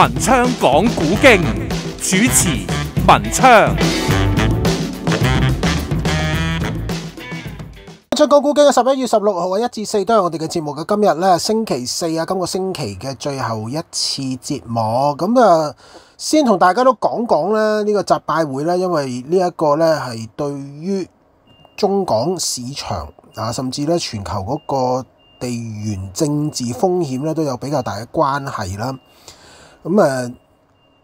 文昌讲古经，主持文昌。讲古经嘅十一月十六号啊，一至四都系我哋嘅节目嘅。今日咧星期四啊，今个星期嘅最后一次节目咁啊，先同大家都讲讲咧呢个集拜会咧，因为呢一个咧系对于中港市场啊，甚至咧全球嗰个地缘政治风险咧都有比较大嘅关系啦。咁啊，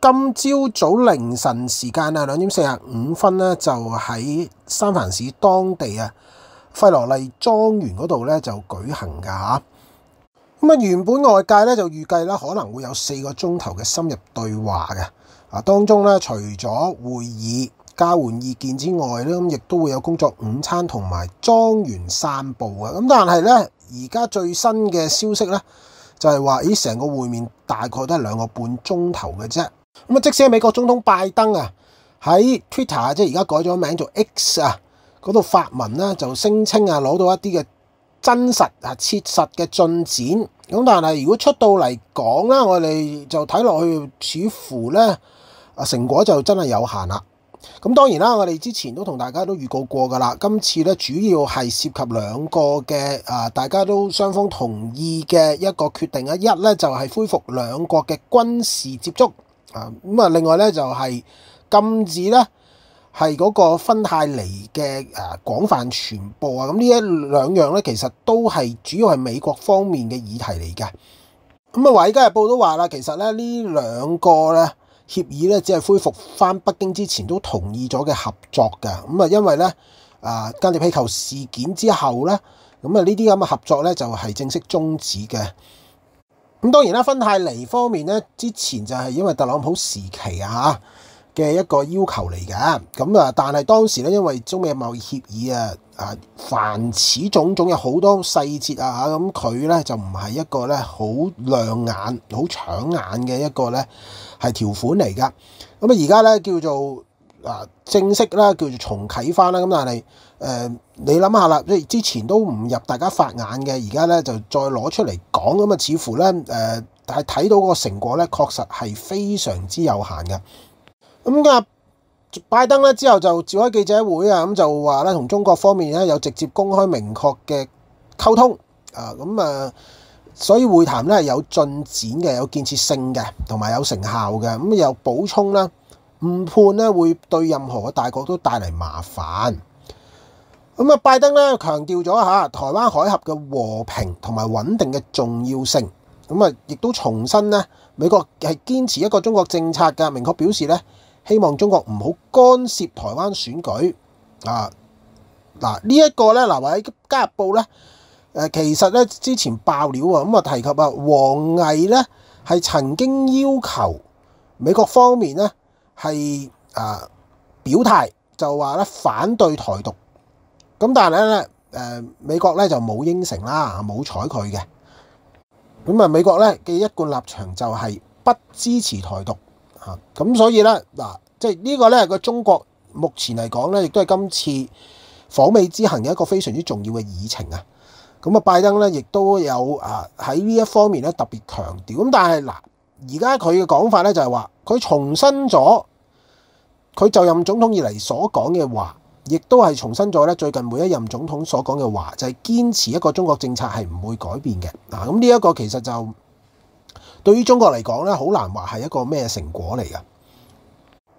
今朝早凌晨時間啊，兩點四十五分咧，就喺三藩市當地啊費羅利莊園嗰度咧就舉行噶吓。咁啊，原本外界咧就預計咧可能會有四個鐘頭嘅深入對話嘅。啊，當中咧除咗會議交換意見之外咧，咁亦都會有工作午餐同埋莊園散步嘅。咁但係咧，而家最新嘅消息咧，就係話，咦，成個會面。大概都系兩個半鐘頭嘅啫。咁啊，即使美國總統拜登啊喺 Twitter 即係而家改咗名做 X 啊，嗰度發文啦，就聲稱啊攞到一啲嘅真實啊切實嘅進展。咁但係如果出到嚟講啦，我哋就睇落去似乎咧啊成果就真係有限啦。咁當然啦，我哋之前都同大家都預告過㗎啦。今次咧主要係涉及兩個嘅啊，大家都雙方同意嘅一個決定啊。一咧就係恢復兩國嘅軍事接觸啊。咁啊，另外咧就係禁止咧係嗰個芬太尼嘅誒廣泛傳播啊。咁呢一兩樣咧，其實都係主要係美國方面嘅議題嚟嘅。咁啊，《華爾街報》都話啦，其實咧呢兩個咧。協議咧只係恢復翻北京之前都同意咗嘅合作㗎。咁啊因為咧啊間諜皮球事件之後咧，咁啊呢啲咁嘅合作咧就係正式中止嘅。咁當然啦，芬太尼方面咧之前就係因為特朗普時期啊嘅一個要求嚟嘅，咁啊但係當時咧因為中美貿易協議啊。啊，凡此種種有好多細節啊！嚇，咁佢咧就唔係一個咧好亮眼、好搶眼嘅一個咧係條款嚟噶。咁啊，而家咧叫做啊正式啦，叫做重啟翻啦。咁但係誒，你諗下啦，即係之前都唔入大家法眼嘅，而家咧就再攞出嚟講咁啊，似乎咧誒係睇到個成果咧，確實係非常之有限嘅。咁啊～拜登咧之後就召開記者會啊，咁就話咧同中國方面咧有直接公開明確嘅溝通啊，咁啊，所以會談咧有進展嘅、有建設性嘅同埋有成效嘅。咁又補充啦，誤判咧會對任何嘅大國都帶嚟麻煩。咁啊，拜登咧強調咗嚇台灣海峽嘅和平同埋穩定嘅重要性。咁啊，亦都重申咧美國係堅持一個中國政策㗎，明確表示咧。希望中國唔好干涉台灣選舉啊！嗱呢一個咧，嗱位《加日報》咧，誒其實咧之前爆料喎，咁啊提及啊，王毅咧係曾經要求美國方面咧係啊表態，就話咧反對台獨。咁但係咧，誒美國咧就冇應承啦，冇睬佢嘅。咁啊，美國咧嘅一貫立場就係不支持台獨。咁所以咧，嗱，即系呢個咧，個中國目前嚟講咧，亦都係今次訪美之行嘅一個非常之重要嘅議程啊。咁啊，拜登咧亦都有啊喺呢一方面咧特別強調。咁但係嗱，而家佢嘅講法咧就係話，佢重申咗佢就任總統以嚟所講嘅話，亦都係重申咗咧最近每一任總統所講嘅話，就係堅持一個中國政策係唔會改變嘅。嗱，咁呢一個其實就。對於中國嚟講咧，好難話係一個咩成果嚟嘅。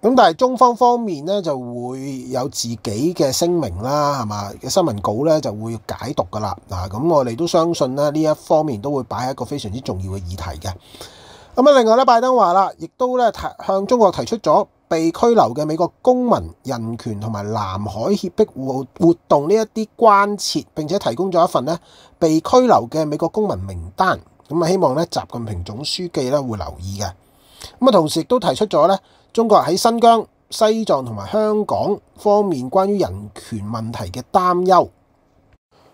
咁但係中方方面咧，就會有自己嘅聲明啦，係嘛嘅新聞稿咧就會解讀噶啦。嗱，咁我哋都相信咧，呢一方面都會擺喺一個非常之重要嘅議題嘅。咁啊，另外咧，拜登話啦，亦都咧向中國提出咗被拘留嘅美國公民、人權同埋南海脅迫活活動呢一啲關切，並且提供咗一份咧被拘留嘅美國公民名單。咁啊，希望咧，習近平總書記咧會留意嘅。咁啊，同時亦都提出咗咧，中國喺新疆、西藏同埋香港方面關於人權問題嘅擔憂。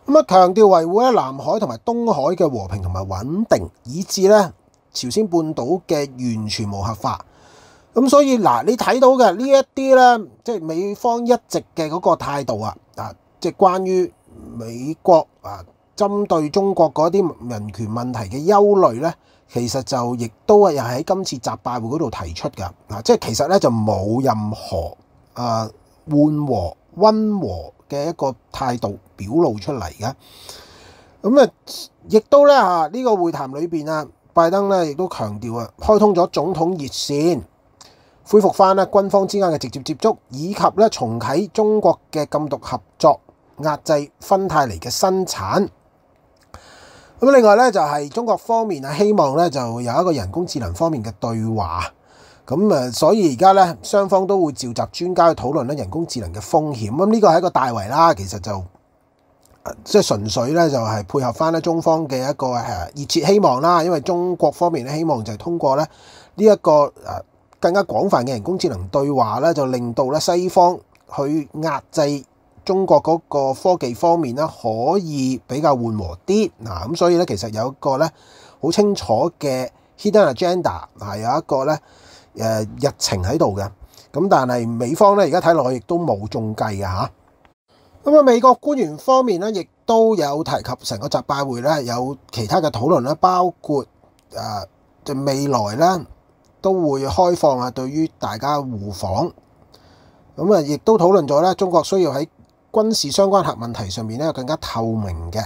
咁啊，強調维护咧南海同埋東海嘅和平同埋穩定，以至咧朝鮮半島嘅完全无核化。咁所以嗱，你睇到嘅呢一啲咧，即係美方一直嘅嗰個態度啊，啊，即系關於美國啊。針對中國嗰啲人權問題嘅憂慮呢，其實就亦都係喺今次集拜會嗰度提出㗎，嗱即係其實呢，就冇任何誒緩和溫和嘅一個態度表露出嚟嘅。咁啊，亦都呢，嚇呢個會談裏邊啊，拜登呢亦都強調啊，開通咗總統熱線，恢復翻咧軍方之間嘅直接接觸，以及呢重啟中國嘅禁毒合作，壓制芬太尼嘅生產。咁另外咧就系中国方面啊，希望咧就有一个人工智能方面嘅对话，咁啊，所以而家咧双方都会召集专家去讨论咧人工智能嘅风险。咁呢个系一个大围啦，其实就即系纯粹咧就系配合翻咧中方嘅一个诶热切希望啦，因为中国方面咧希望就系通过咧呢一个诶更加广泛嘅人工智能对话咧，就令到咧西方去压制。中國嗰個科技方面咧可以比較緩和啲嗱，咁所以咧，其實有一個咧好清楚嘅 hidden agenda，係有一個咧誒日程喺度嘅。咁但係美方咧，而家睇落去亦都冇中計嘅嚇。咁啊，美國官員方面咧，亦都有提及成個集拜會咧，有其他嘅討論啦，包括誒未來咧都會開放啊，對於大家互訪。咁啊，亦都討論咗咧，中國需要喺軍事相關核問題上面咧更加透明嘅，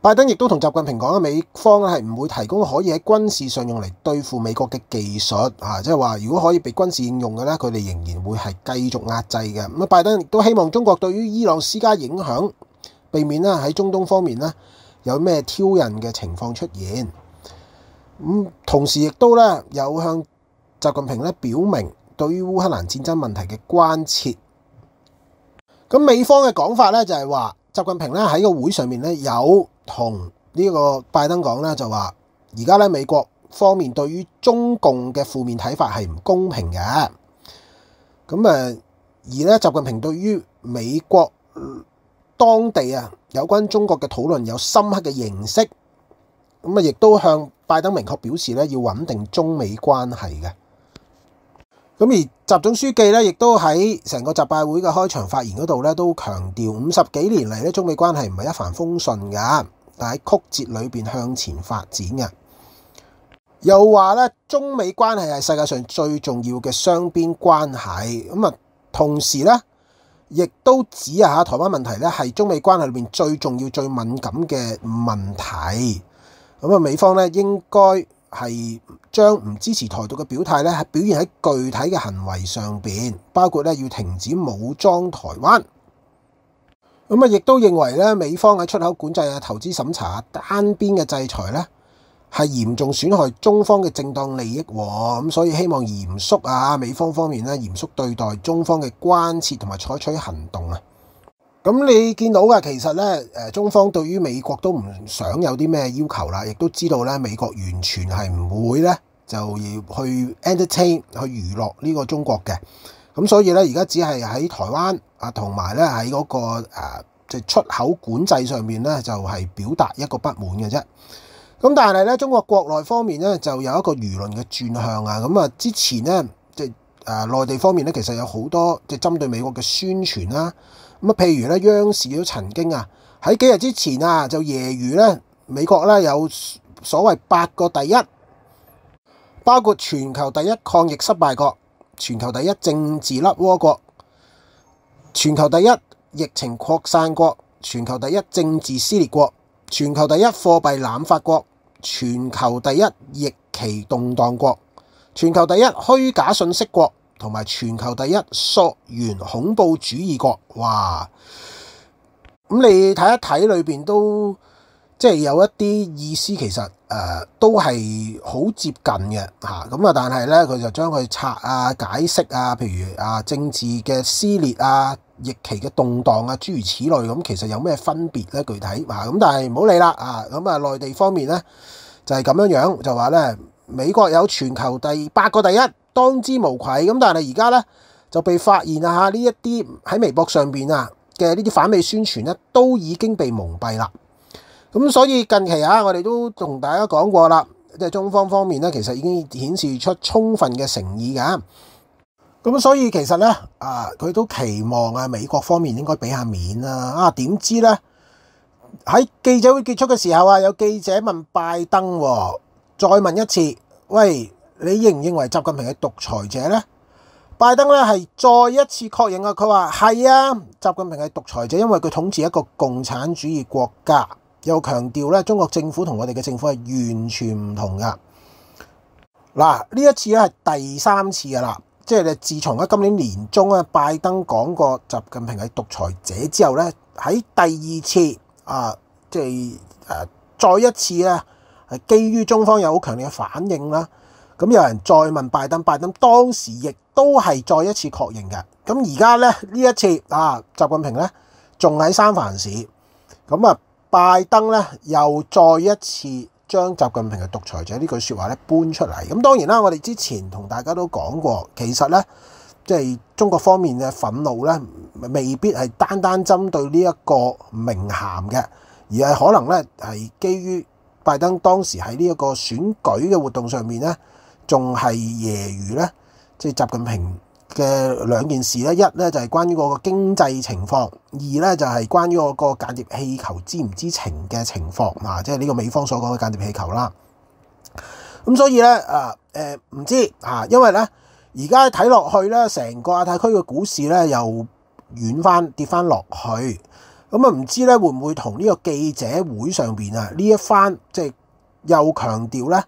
拜登亦都同習近平講，美方咧係唔會提供可以喺軍事上用嚟對付美國嘅技術即係話如果可以被軍事應用嘅咧，佢哋仍然會係繼續壓制嘅。咁啊，拜登亦都希望中國對於伊朗施加影響，避免咧喺中東方面咧有咩挑釁嘅情況出現。咁同時亦都咧有向習近平咧表明對於烏克蘭戰爭問題嘅關切。咁美方嘅講法咧就係話，習近平咧喺個會上面咧有同呢個拜登講咧就話，而家咧美國方面對於中共嘅負面睇法係唔公平嘅。咁誒，而咧習近平對於美國當地啊有關中國嘅討論有深刻嘅認識。咁啊，亦都向拜登明確表示咧要穩定中美關係嘅。咁而習總書記咧，亦都喺成個集拜會嘅開場發言嗰度咧，都強調五十幾年嚟咧，中美關係唔係一帆風順嘅，但喺曲折裏面向前發展嘅。又話咧，中美關係係世界上最重要嘅雙邊關係。咁啊，同時咧，亦都指啊嚇台灣問題咧，係中美關係裏面最重要、最敏感嘅問題。咁啊，美方咧應該。系将唔支持台独嘅表态咧，系表现喺具体嘅行为上边，包括咧要停止武装台湾。咁啊，亦都认为咧美方喺出口管制啊、投资审查啊、单边嘅制裁咧，系严重损害中方嘅正当利益。咁所以希望严肃啊，美方方面咧严肃对待中方嘅关切同埋采取行动啊。咁你見到嘅其實咧，中方對於美國都唔想有啲咩要求啦，亦都知道咧美國完全系唔會咧就要去 entertain 去娛樂呢個中國嘅。咁所以咧，而家只系喺台灣啊，同埋咧喺嗰個即出口管制上面咧，就係表達一個不滿嘅啫。咁但系咧，中國國內方面咧就有一個輿論嘅轉向啊。咁啊，之前咧即誒內地方面咧，其實有好多即針對美國嘅宣傳啦。咁啊，譬如咧，央視都曾經啊，喺幾日之前啊，就夜揄咧，美國呢有所謂八個第一，包括全球第一抗疫失敗國、全球第一政治甩鍋國、全球第一疫情擴散國、全球第一政治撕裂國、全球第一貨幣濫發國、全球第一逆期動盪國、全球第一虛假信息國。同埋全球第一溯源恐怖主义國，哇！咁你睇一睇裏边都即係有一啲意思，其實誒都係好接近嘅吓。咁啊，但系咧佢就將佢拆啊、解釋啊，譬如啊政治嘅撕裂啊、疫期嘅動盪啊，諸如此類咁，其實有咩分別咧？具體啊咁，但係唔好理啦啊！咁啊，內地方面咧就係咁樣樣，就話咧美國有全球第八個第一。当之无愧咁，但系而家咧就被發現啊，呢一啲喺微博上邊啊嘅呢啲反美宣傳咧都已經被蒙蔽啦。咁所以近期啊，我哋都同大家講過啦，即係中方方面咧，其實已經顯示出充分嘅誠意噶。咁所以其實咧啊，佢都期望啊美國方面應該俾下面啦。啊點知咧喺記者會結束嘅時候啊，有記者問拜登喎，再問一次，喂？你认唔认为习近平系独裁者呢？拜登咧系再一次确认啊，佢话系啊，习近平系独裁者，因为佢统治一个共产主义国家。又强调咧，中国政府同我哋嘅政府系完全唔同噶。嗱，呢一次咧系第三次噶啦，即系你自从喺今年年中咧拜登讲过习近平系独裁者之后咧，喺第二次啊，即系诶，再一次咧系基于中方有好强烈嘅反应啦。咁有人再問拜登，拜登當時亦都係再一次確認嘅。咁而家咧呢一次啊，習近平咧仲喺三藩市，咁啊拜登咧又再一次將習近平嘅獨裁者呢句説話咧搬出嚟。咁當然啦，我哋之前同大家都講過，其實咧即係中國方面嘅憤怒咧未必係單單針對呢一個名銜嘅，而係可能咧係基於拜登當時喺呢一個選舉嘅活動上面咧。仲係揶揄咧，即係習近平嘅兩件事咧，一咧就係關於個經濟情況，二咧就係關於個個間諜氣球知唔知情嘅情況啊，即係呢個美方所講嘅間諜氣球啦。咁所以咧啊誒唔知啊，因為咧而家睇落去咧，成個亞太區嘅股市咧又軟翻跌翻落去，咁啊唔知咧會唔會同呢個記者會上邊啊呢一番即係又強調咧？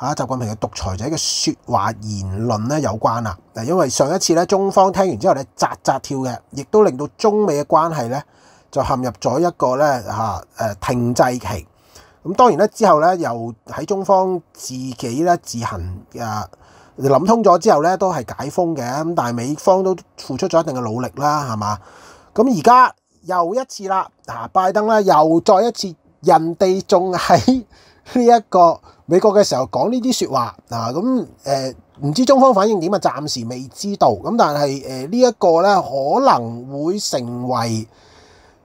啊！習近平嘅獨裁者嘅説話言論咧有關啦，嗱，因為上一次咧中方聽完之後咧，扎扎跳嘅，亦都令到中美嘅關係咧就陷入咗一個咧嚇誒停滯期。咁當然咧之後咧又喺中方自己咧自行誒諗通咗之後咧都係解封嘅，咁但係美方都付出咗一定嘅努力啦，係嘛？咁而家又一次啦，啊拜登咧又再一次，人哋仲喺。呢一個美國嘅時候講呢啲说話啊，咁誒唔知中方反應點啊？暫時未知道咁，但係誒呢一個咧可能會成為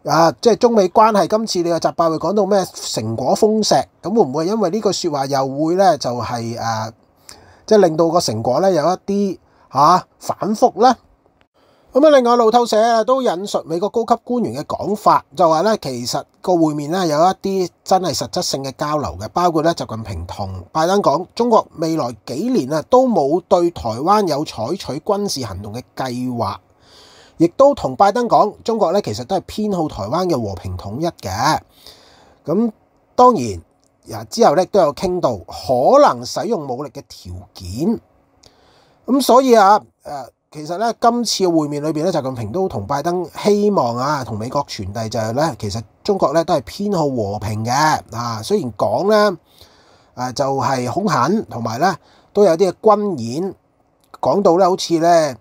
啊，即係中美關係今次你又集報會講到咩成果封石咁，會唔會因為呢句说話又會咧就係誒，即係令到個成果咧有一啲嚇反覆咧？咁啊！另外路透社啊，都引述美國高級官員嘅講法，就話咧，其實個會面咧有一啲真系實質性嘅交流嘅，包括咧習近平同拜登講，中國未來幾年啊都冇對台灣有採取軍事行動嘅計劃，亦都同拜登講，中國咧其實都係偏好台灣嘅和平統一嘅。咁當然之後咧都有傾到可能使用武力嘅條件。咁所以啊，誒。其實咧，今次嘅會面裏邊咧，習近平都同拜登希望啊，同美國傳遞就係咧，其實中國咧都係偏好和平嘅啊。雖然講咧，誒就係恐狠，同埋咧都有啲嘅軍演，講到咧好似咧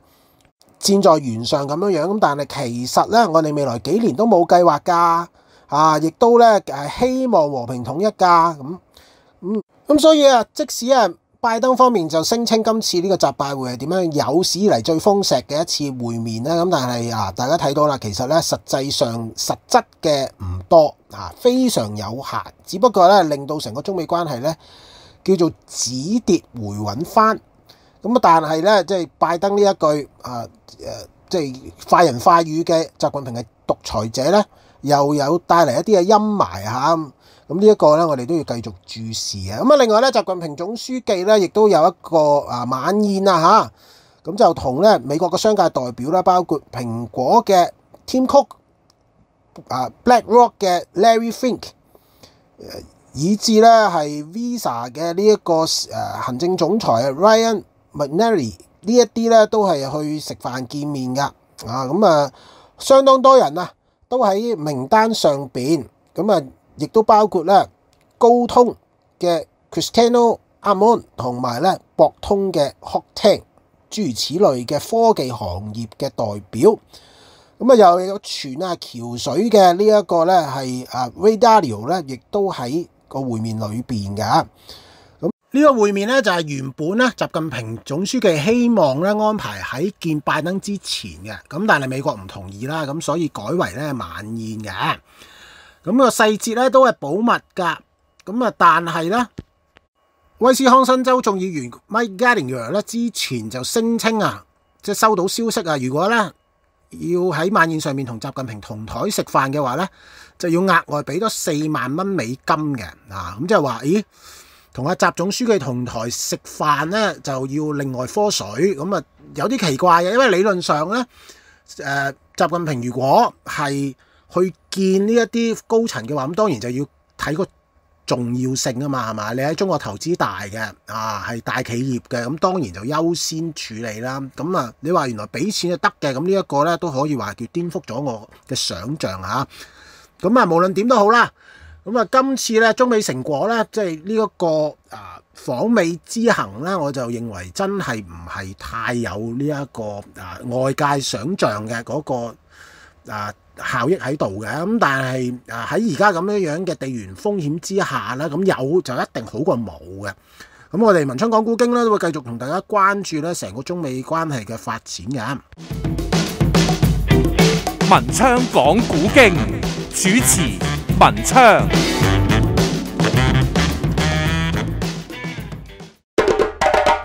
戰在弦上咁樣樣，咁但係其實咧，我哋未來幾年都冇計劃㗎，啊，亦都咧誒希望和平統一㗎，咁咁咁所以啊，即使啊～拜登方面就声称今次呢個集會係點樣有史以嚟最豐碩嘅一次會面咧，咁但係啊，大家睇到啦，其實咧實際上實質嘅唔多啊，非常有限。只不過咧令到成個中美關係咧叫做止跌回穩翻。咁啊，但係咧即係拜登呢一句啊誒，即係快人快語嘅習近平嘅獨裁者咧，又有帶嚟一啲嘅陰霾嚇。咁呢一個咧，我哋都要繼續注視啊。咁啊，另外咧，習近平總書記咧，亦都有一個啊晚宴啊，嚇咁就同咧美國嘅商界代表啦，包括蘋果嘅 Tim Cook 啊、Black Rock 嘅 Larry Fink，以至咧係 Visa 嘅呢一個誒行政總裁 Ryan McNary 呢一啲咧都係去食飯見面噶啊。咁啊，相當多人啊都喺名單上邊咁啊。亦都包括咧高通嘅 Cristiano 阿 n 同埋咧博通嘅 Hotting 諸如此類嘅科技行業嘅代表，咁啊又有傳啊橋水嘅呢一個咧係啊 r a Dalio 咧，亦都喺個會面裏邊㗎。咁呢個會面咧就係原本咧習近平總書記希望咧安排喺見拜登之前嘅，咁但系美國唔同意啦，咁所以改為咧晚宴嘅。咁个细节咧都系保密噶，咁啊，但系咧，威斯康辛州众议员 Mike Gallagher 咧之前就声称啊，即系收到消息啊，如果咧要喺晚宴上面同习近平同台食饭嘅话咧，就要额外俾多四万蚊美金嘅，啊，咁即系话，咦，同阿习总书记同台食饭咧就要另外科水，咁啊有啲奇怪嘅，因为理论上咧，诶，习近平如果系去見呢一啲高層嘅話，咁當然就要睇個重要性啊嘛，係嘛？你喺中國投資大嘅啊，係大企業嘅，咁當然就優先處理啦。咁啊，你話原來俾錢就得嘅，咁呢一個咧都可以話叫顛覆咗我嘅想像嚇。咁啊，無論點都好啦。咁啊，今次咧中美成果咧，即係呢一個啊訪美之行咧，我就認為真係唔係太有呢一個啊外界想象嘅嗰個啊。效益喺度嘅，咁但系喺而家咁樣樣嘅地緣風險之下咧，咁有就一定好過冇嘅。咁我哋文昌講古經咧都會繼續同大家關注咧成個中美關係嘅發展嘅。文昌講古經主持文昌。